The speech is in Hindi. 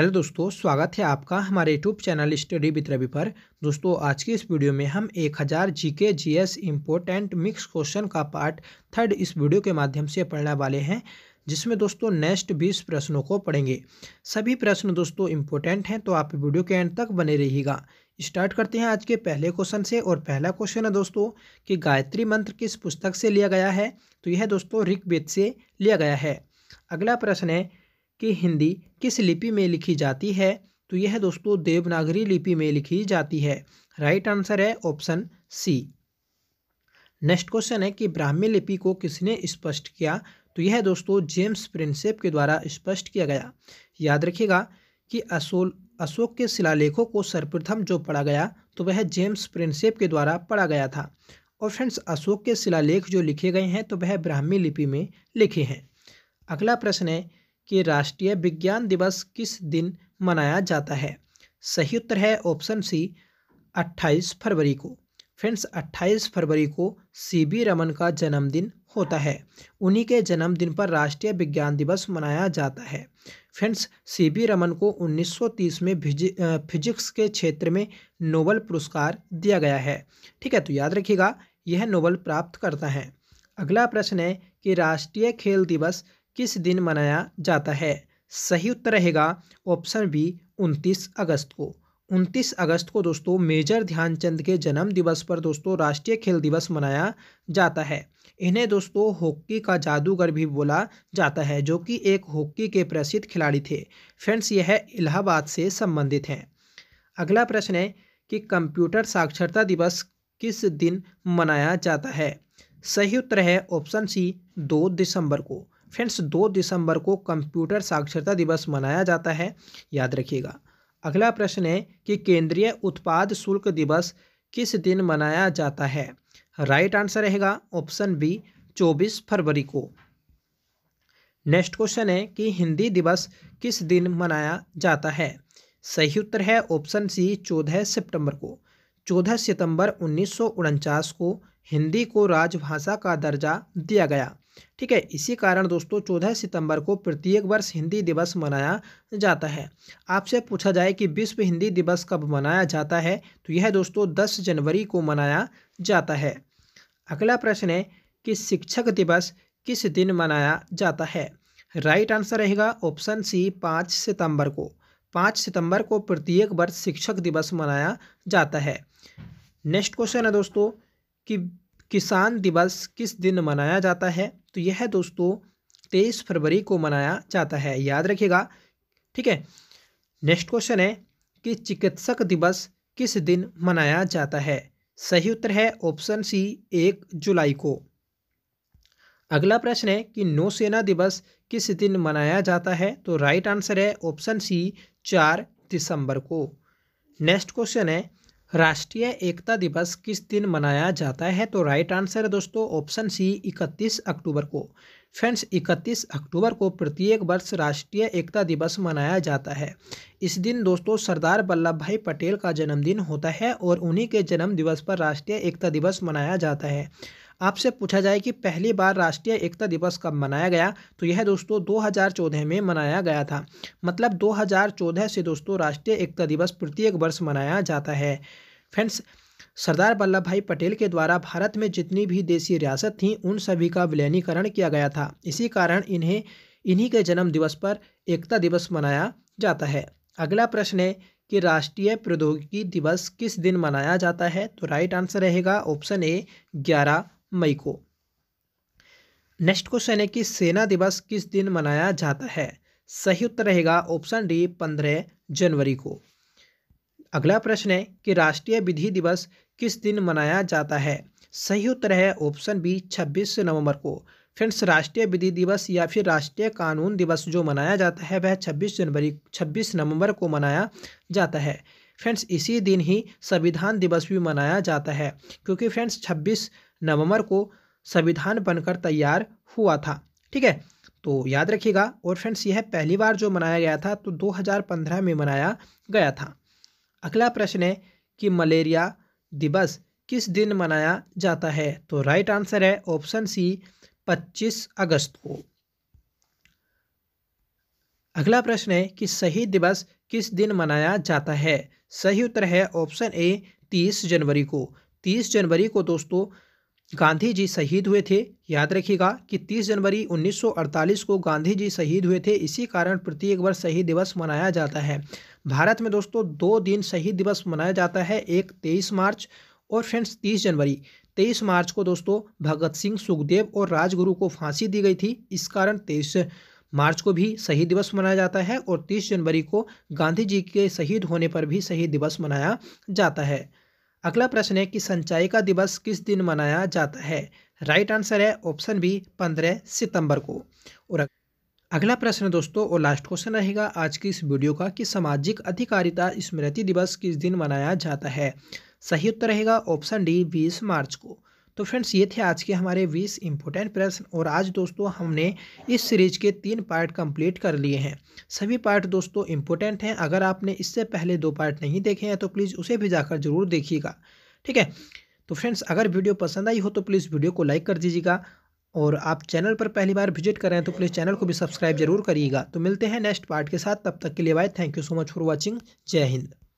हेलो दोस्तों स्वागत है आपका हमारे YouTube channel study with Ravi पर दोस्तों आज की इस वीडियो में हम 1000 GK GS important mix question का पार्ट थर्ड इस वीडियो के माध्यम से पढ़ने वाले हैं जिसमें दोस्तों नेक्स्ट बीस प्रश्नों को पढ़ेंगे सभी प्रश्न दोस्तों इम्पोर्टेंट हैं तो आप वीडियो के एंड तक बने रहिएगा स्टार्ट करते हैं आज के पहले क्वेश्चन से और पहला क्वेश्चन है दोस्तों कि गायत्री मंत्र किस पुस्तक से लिया गया है तो यह दोस्तों ऋग्वेद से लिया गया है अगला प्रश्न है कि हिंदी किस लिपि में लिखी जाती है तो यह दोस्तों देवनागरी लिपि में लिखी जाती है राइट आंसर है ऑप्शन सी नेक्स्ट क्वेश्चन है कि ब्राह्मी लिपि को किसने स्पष्ट किया तो यह दोस्तों जेम्स प्रिंसेप के द्वारा स्पष्ट किया गया याद रखिएगा कि अशोल अशोक के शिलालेखों को सर्वप्रथम जो पढ़ा गया तो वह जेम्स प्रिंसेप के द्वारा पढ़ा गया था और फ्रेंड्स अशोक के शिलालेख जो लिखे गए हैं तो वह ब्राह्मी लिपि में लिखे हैं अगला प्रश्न है कि राष्ट्रीय विज्ञान दिवस किस दिन मनाया जाता है सही उत्तर है ऑप्शन सी 28 फरवरी को फ्रेंड्स 28 फरवरी को सी बी रमन का जन्मदिन होता है उन्हीं के जन्मदिन पर राष्ट्रीय विज्ञान दिवस मनाया जाता है फ्रेंड्स सी बी रमन को 1930 में फिजिक्स के क्षेत्र में नोबल पुरस्कार दिया गया है ठीक है तो याद रखिएगा यह नोबल प्राप्त करता है अगला प्रश्न है कि राष्ट्रीय खेल दिवस किस दिन मनाया जाता है सही उत्तर रहेगा ऑप्शन बी उनतीस अगस्त को उनतीस अगस्त को दोस्तों मेजर ध्यानचंद के जन्म दिवस पर दोस्तों राष्ट्रीय खेल दिवस मनाया जाता है इन्हें दोस्तों हॉकी का जादूगर भी बोला जाता है जो कि एक हॉकी के प्रसिद्ध खिलाड़ी थे फ्रेंड्स यह इलाहाबाद से संबंधित हैं अगला प्रश्न है कि कंप्यूटर साक्षरता दिवस किस दिन मनाया जाता है सही उत्तर है ऑप्शन सी दो दिसंबर को फ्रेंड्स दो दिसंबर को कंप्यूटर साक्षरता दिवस मनाया जाता है याद रखिएगा अगला प्रश्न है कि केंद्रीय उत्पाद शुल्क दिवस किस दिन मनाया जाता है राइट आंसर रहेगा ऑप्शन बी चौबीस फरवरी को नेक्स्ट क्वेश्चन है कि हिंदी दिवस किस दिन मनाया जाता है सही उत्तर है ऑप्शन सी चौदह सितंबर को चौदह सितंबर उन्नीस को हिंदी को राजभाषा का दर्जा दिया गया ठीक है इसी कारण दोस्तों चौदह सितंबर को प्रत्येक वर्ष हिंदी दिवस मनाया जाता है आपसे पूछा जाए कि विश्व हिंदी दिवस कब मनाया जाता है तो यह दोस्तों दस जनवरी को मनाया जाता है अगला प्रश्न है कि शिक्षक दिवस किस दिन मनाया जाता है राइट आंसर रहेगा ऑप्शन सी पाँच सितंबर को पाँच सितंबर को प्रत्येक वर्ष शिक्षक दिवस मनाया जाता है नेक्स्ट क्वेश्चन है दोस्तों कि किसान दिवस किस दिन मनाया जाता है तो यह दोस्तों तेईस फरवरी को मनाया जाता है याद रखिएगा ठीक है नेक्स्ट क्वेश्चन है कि चिकित्सक दिवस किस दिन मनाया जाता है सही उत्तर है ऑप्शन सी एक जुलाई को अगला प्रश्न है कि नौसेना दिवस किस दिन मनाया जाता है तो राइट आंसर है ऑप्शन सी चार दिसंबर को नेक्स्ट क्वेश्चन है राष्ट्रीय एकता दिवस किस दिन मनाया जाता है तो राइट आंसर है दोस्तों ऑप्शन सी 31 अक्टूबर को फ्रेंड्स 31 अक्टूबर को प्रत्येक वर्ष राष्ट्रीय एकता दिवस मनाया जाता है इस दिन दोस्तों सरदार वल्लभ भाई पटेल का जन्मदिन होता है और उन्हीं के जन्म दिवस पर राष्ट्रीय एकता दिवस मनाया जाता है आपसे पूछा जाए कि पहली बार राष्ट्रीय एकता दिवस कब मनाया गया तो यह दोस्तों 2014 में मनाया गया था मतलब 2014 से दोस्तों राष्ट्रीय एकता दिवस प्रत्येक वर्ष मनाया जाता है फ्रेंड्स सरदार वल्लभ भाई पटेल के द्वारा भारत में जितनी भी देसी रियासत थी उन सभी का विलयनीकरण किया गया था इसी कारण इन्हें इन्हीं के जन्म दिवस पर एकता दिवस मनाया जाता है अगला प्रश्न है कि राष्ट्रीय प्रौद्योगिकी दिवस किस दिन मनाया जाता है तो राइट आंसर रहेगा ऑप्शन ए ग्यारह मई को नेक्स्ट क्वेश्चन है कि सेना दिवस किस दिन मनाया जाता है सही उत्तर रहेगा ऑप्शन डी पंद्रह जनवरी को अगला प्रश्न है कि राष्ट्रीय विधि दिवस किस दिन मनाया जाता है सही उत्तर है ऑप्शन बी 26 नवंबर को फ्रेंड्स राष्ट्रीय विधि दिवस या फिर राष्ट्रीय कानून दिवस जो मनाया जाता है वह 26 जनवरी 26 नवंबर को मनाया जाता है फ्रेंड्स इसी दिन ही संविधान दिवस भी मनाया जाता है क्योंकि फ्रेंड्स छब्बीस नवंबर को संविधान बनकर तैयार हुआ था ठीक है तो याद रखिएगा और फ्रेंड्स यह पहली बार जो मनाया गया था तो 2015 में मनाया गया था अगला प्रश्न है कि मलेरिया दिवस किस दिन मनाया जाता है तो राइट आंसर है ऑप्शन सी 25 अगस्त को अगला प्रश्न है कि शहीद दिवस किस दिन मनाया जाता है सही उत्तर है ऑप्शन ए 30 जनवरी को 30 जनवरी को दोस्तों गांधी जी शहीद हुए थे याद रखिएगा कि 30 जनवरी 1948 को गांधी जी शहीद हुए थे इसी कारण प्रत्येक वर्ष शहीद दिवस मनाया जाता है भारत में दोस्तों दो दिन शहीद दिवस मनाया जाता है एक 23 मार्च और फ्रेंड्स 30 जनवरी 23 मार्च को दोस्तों भगत सिंह सुखदेव और राजगुरु को फांसी दी गई थी इस कारण तेईस मार्च को भी शहीद दिवस मनाया जाता है और तीस जनवरी को गांधी जी के शहीद होने पर भी शहीद दिवस मनाया जाता है अगला प्रश्न है कि का दिवस किस दिन मनाया जाता है राइट आंसर है ऑप्शन बी पंद्रह सितंबर को और अगला प्रश्न दोस्तों और लास्ट क्वेश्चन रहेगा आज की इस वीडियो का कि सामाजिक अधिकारिता स्मृति दिवस किस दिन मनाया जाता है सही उत्तर रहेगा ऑप्शन डी बीस मार्च को तो फ्रेंड्स ये थे आज के हमारे 20 इंपॉर्टेंट प्रश्न और आज दोस्तों हमने इस सीरीज के तीन पार्ट कंप्लीट कर लिए हैं सभी पार्ट दोस्तों इम्पोर्टेंट हैं अगर आपने इससे पहले दो पार्ट नहीं देखे हैं तो प्लीज़ उसे भी जाकर जरूर देखिएगा ठीक है तो फ्रेंड्स अगर वीडियो पसंद आई हो तो प्लीज़ वीडियो को लाइक कर दीजिएगा और आप चैनल पर पहली बार विजिट कर रहे हैं तो प्लीज़ चैनल को भी सब्सक्राइब जरूर करिएगा तो मिलते हैं नेक्स्ट पार्ट के साथ तब तक के लिए bye thank you so much for watching जय हिंद